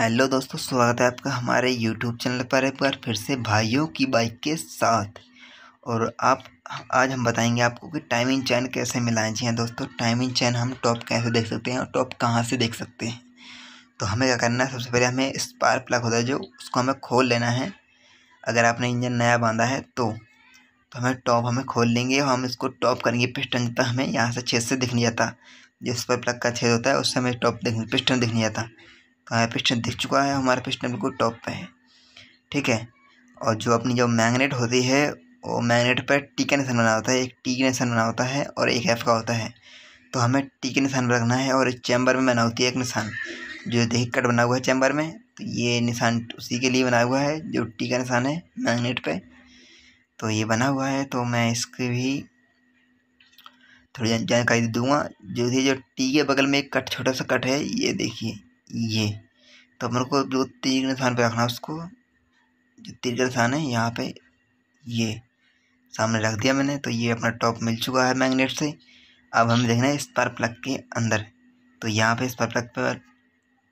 hello दोस्तों स्वागत है आपका हमारे यूट्यूब चैनल पर एक बार फिर से भाइयों की बाइक के साथ और आप आज हम बताएंगे आपको कि टाइमिंग चैन कैसे मिलाएं जी हाँ दोस्तों टाइमिंग चैन हम टॉप कैसे देख सकते हैं और टॉप कहाँ से देख सकते हैं तो हमें क्या करना है सबसे पहले हमें स्पार्क प्लग होता है जो उसको हमें खोल लेना है अगर आपने इंजन नया बांधा है तो तो हमें टॉप हमें खोल लेंगे और हम इसको टॉप करेंगे पिस्टन जितना हमें यहाँ से छेद से दिख नहीं जाता जो स्पार्क प्लग का छेद होता है उससे हमें टॉप दिख पिस्टन दिख नहीं जाता हमारा पिस्टन दिख चुका है हमारा पिस्टन बिल्कुल टॉप पे है ठीक है और जो अपनी जो मैग्नेट होती है वो मैग्नेट पर टी का निशान बना होता है एक टी का निशान बना होता है और एक एफ का होता है तो हमें टी के निशान पर रखना है और इस चैम्बर में बना होती है एक निशान जो देखिए कट बना हुआ है चैम्बर में तो ये निशान उसी के लिए बना हुआ है जो टी का निशान है मैग्नेट पर तो ये बना हुआ है तो मैं इसकी भी थोड़ी जानकारी दूंगा जो थी जो टी के बगल में एक कट छोटा सा कट है ये देखिए ये तो मेरे को जो तीर निशान पे रखना है उसको जो तीर का निशान है यहाँ पे ये सामने रख दिया मैंने तो ये अपना टॉप मिल चुका है मैग्नेट से अब हमें देखना है इस पर प्लग के अंदर तो यहाँ पे इस पर प्लग पर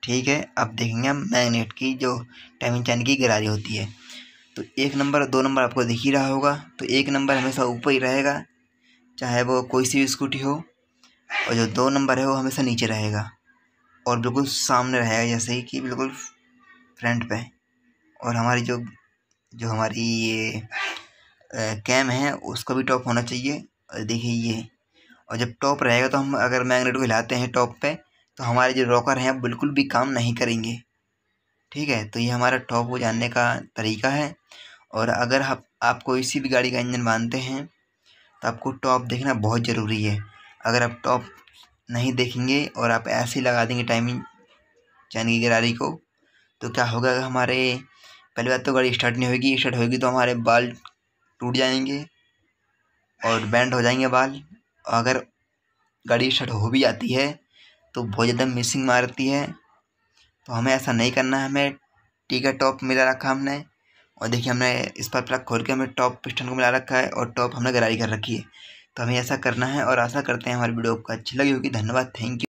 ठीक है अब देखेंगे हम मैग्नेट की जो टाइमिंग चैन की गरारी होती है तो एक नंबर दो नंबर आपको दिख ही रहा होगा तो एक नंबर हमेशा ऊपर ही रहेगा चाहे वो कोई सी भी स्कूटी हो और जो दो नंबर है वो हमेशा नीचे रहेगा और बिल्कुल सामने रहेगा जैसे ही कि बिल्कुल फ्रंट पे और हमारी जो जो हमारी ये कैम है उसका भी टॉप होना चाहिए और देखिए ये और जब टॉप रहेगा तो हम अगर मैग्नेट को हिलाते हैं टॉप पे तो हमारे जो रॉकर हैं बिल्कुल भी काम नहीं करेंगे ठीक है तो ये हमारा टॉप हो जाने का तरीका है और अगर आप आपको कोई सी भी गाड़ी का इंजन बांधते हैं तो आपको टॉप देखना बहुत ज़रूरी है अगर आप टॉप नहीं देखेंगे और आप ऐसे ही लगा देंगे टाइमिंग चैन की गरारी को तो क्या होगा हमारे पहली बात तो गाड़ी स्टार्ट नहीं होगी स्टार्ट होगी तो हमारे बाल टूट जाएंगे और बैंड हो जाएंगे बाल अगर गाड़ी स्टार्ट हो भी जाती है तो बहुत ज़्यादा मिसिंग मारती है तो हमें ऐसा नहीं करना है हमें टीका टॉप मिला रखा हमने और देखिए हमने इस पर प्लग खोल के हमें टॉप पिस्टन को मिला रखा है और टॉप हमने गरारी कर रखी है तो हमें ऐसा करना है और आशा करते हैं हमारी वीडियो आपको अच्छी लगी होगी धन्यवाद थैंक यू